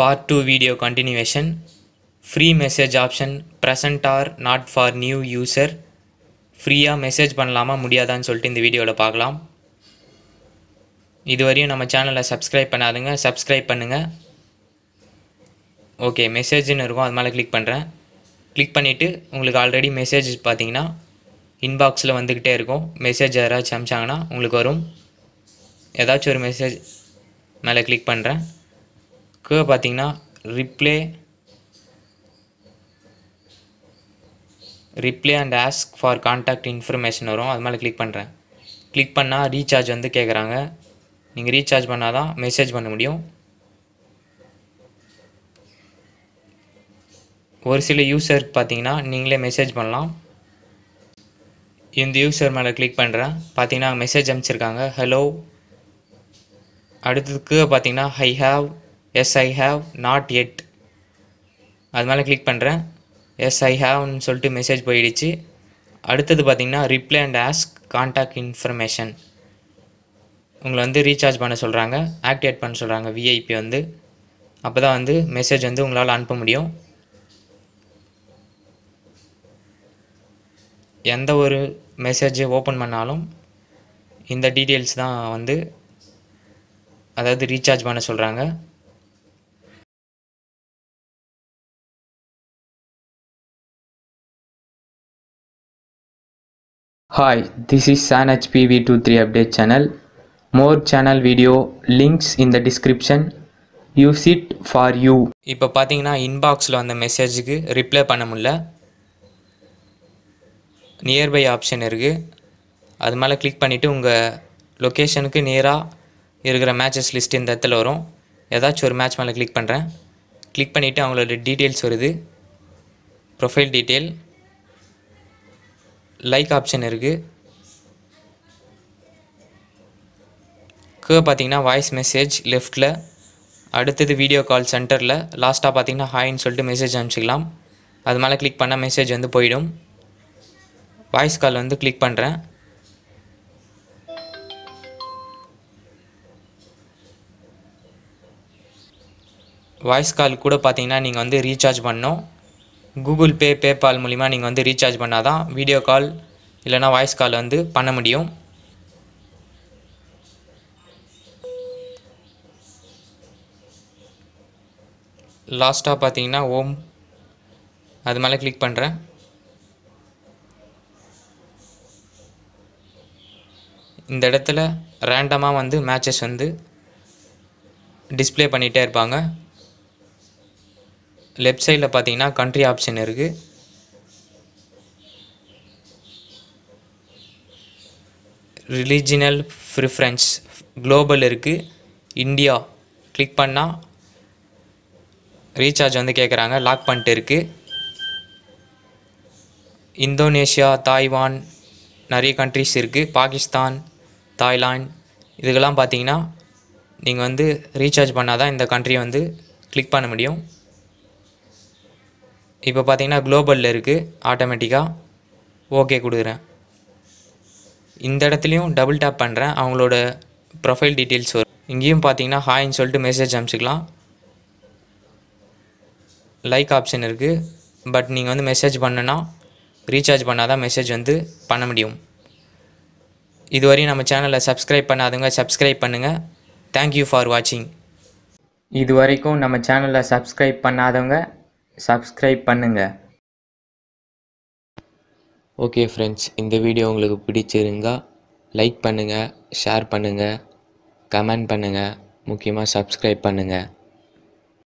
Part two video continuation free message option present are not for new user ஃப்ரீயாக message பண்ணலாமா முடியாதான்னு சொல்லிட்டு இந்த வீடியோவில் பார்க்கலாம் இதுவரையும் நம்ம சேனலை சப்ஸ்கிரைப் பண்ணாதுங்க சப்ஸ்கிரைப் பண்ணுங்கள் ஓகே மெசேஜ்னு இருக்கும் அது மேலே கிளிக் பண்ணுறேன் கிளிக் பண்ணிவிட்டு உங்களுக்கு ஆல்ரெடி மெசேஜ் பார்த்தீங்கன்னா இன்பாக்ஸில் வந்துக்கிட்டே இருக்கும் மெசேஜ் யாராச்சும் அமிச்சாங்கன்னா உங்களுக்கு வரும் ஏதாச்சும் ஒரு மெசேஜ் மேலே கிளிக் பண்ணுறேன் க பார்த்தீங்கன்னா reply reply and ask for contact information வரும் அது மேலே கிளிக் பண்ணுறேன் கிளிக் பண்ணால் ரீசார்ஜ் வந்து கேட்குறாங்க நீங்கள் ரீசார்ஜ் பண்ணால் தான் மெசேஜ் பண்ண முடியும் ஒரு சில யூஸருக்கு பார்த்தீங்கன்னா நீங்களே மெசேஜ் பண்ணலாம் இந்த யூஸர் மேலே கிளிக் பண்ணுறேன் பார்த்தீங்கன்னா மெசேஜ் அனுப்பிச்சிருக்காங்க ஹலோ அடுத்ததுக்கு பார்த்தீங்கன்னா I have yes I have not yet அது மேலே கிளிக் பண்ணுறேன் எஸ் ஐ ஹாவ்னு சொல்லிட்டு மெசேஜ் போயிடுச்சு அடுத்தது பார்த்திங்கன்னா reply and ask contact information உங்களை வந்து ரீசார்ஜ் பண்ண சொல்கிறாங்க ஆக்டிவேட் பண்ண சொல்கிறாங்க விஐபி வந்து அப்போ தான் வந்து மெசேஜ் வந்து உங்களால் அனுப்ப முடியும் எந்த ஒரு மெசேஜை ஓப்பன் பண்ணாலும் இந்த டீட்டெயில்ஸ் தான் வந்து அதாவது ரீசார்ஜ் பண்ண சொல்கிறாங்க Hi, this is SanHPv23 update channel. More channel video links in the description. Use it for you. இப்போ பார்த்தீங்கன்னா இன்பாக்ஸில் வந்த மெசேஜுக்கு ரிப்ளை பண்ண முடில நியர்பை ஆப்ஷன் இருக்குது அது மேலே கிளிக் பண்ணிவிட்டு உங்கள் லொக்கேஷனுக்கு நேராக இருக்கிற மேட்சஸ் லிஸ்ட் இந்த இடத்துல வரும் ஏதாச்சும் ஒரு மேட்ச் மேலே கிளிக் பண்ணுறேன் கிளிக் பண்ணிவிட்டு அவங்களோட டீட்டெயில்ஸ் வருது ப்ரொஃபைல் டீட்டெயில் லைக் ஆப்ஷன் இருக்குது கு பார்த்தீங்கன்னா வாய்ஸ் மெசேஜ் லெஃப்ட்டில் அடுத்தது வீடியோ கால் சென்டரில் லாஸ்ட்டாக பார்த்தீங்கன்னா ஹாய்ன்னு சொல்லிட்டு மெசேஜ் அனுப்பிச்சிக்கலாம் அது மேலே கிளிக் பண்ணால் மெசேஜ் வந்து போயிடும் வாய்ஸ் கால் வந்து கிளிக் பண்ணுறேன் வாய்ஸ் கால் கூட பார்த்தீங்கன்னா நீங்கள் வந்து ரீசார்ஜ் பண்ணோம் கூகுள் பே பேபால் மூலிமா நீங்கள் வந்து ரீசார்ஜ் பண்ணால் தான் வீடியோ கால் இல்லைனா வாய்ஸ் கால் வந்து பண்ண முடியும் லாஸ்ட்டாக பார்த்தீங்கன்னா ஓம் அது மேலே கிளிக் பண்ணுறேன் இந்த இடத்துல ரேண்டமாக வந்து மேட்சஸ் வந்து டிஸ்பிளே பண்ணிகிட்டே இருப்பாங்க லெஃப்ட் சைடில் பார்த்தீங்கன்னா கண்ட்ரி ஆப்ஷன் இருக்குது ரிலிஜினல் ப்ரிஃபரன்ஸ் குளோபல் இருக்குது இந்தியா கிளிக் பண்ணால் ரீசார்ஜ் வந்து கேட்குறாங்க லாக் பண்ணிட்டு இருக்குது இந்தோனேஷியா தாய்வான் நிறைய கண்ட்ரிஸ் இருக்குது பாகிஸ்தான் தாய்லாண்ட் இதுக்கெல்லாம் பார்த்தீங்கன்னா நீங்கள் வந்து ரீசார்ஜ் பண்ணால் தான் இந்த கண்ட்ரியை வந்து கிளிக் பண்ண முடியும் இப்போ பார்த்தீங்கன்னா குளோபலில் இருக்குது ஆட்டோமேட்டிக்காக ஓகே கொடுக்குறேன் இந்த இடத்துலையும் டபுள் டேப் பண்ணுறேன் அவங்களோட ப்ரொஃபைல் டீட்டெயில்ஸ் வரும் இங்கேயும் பார்த்தீங்கன்னா ஹாய்ன்னு சொல்லிட்டு மெசேஜ் அனுப்பிச்சிக்கலாம் லைக் ஆப்ஷன் இருக்குது பட் நீங்கள் வந்து மெசேஜ் பண்ணுன்னா ரீசார்ஜ் பண்ணால் தான் மெசேஜ் வந்து பண்ண முடியும் இதுவரையும் நம்ம சேனலை சப்ஸ்கிரைப் பண்ணாதவங்க சப்ஸ்கிரைப் பண்ணுங்கள் தேங்க்யூ ஃபார் வாட்சிங் இது வரைக்கும் நம்ம சேனலை சப்ஸ்கிரைப் பண்ணாதவங்க சப்ஸ்கிரைப் பண்ணுங்கள் ஓகே ஃப்ரெண்ட்ஸ் இந்த வீடியோ உங்களுக்கு பிடிச்சிருந்தா லைக் பண்ணுங்கள் ஷேர் பண்ணுங்கள் கமெண்ட் பண்ணுங்கள் முக்கியமாக சப்ஸ்கிரைப் பண்ணுங்கள்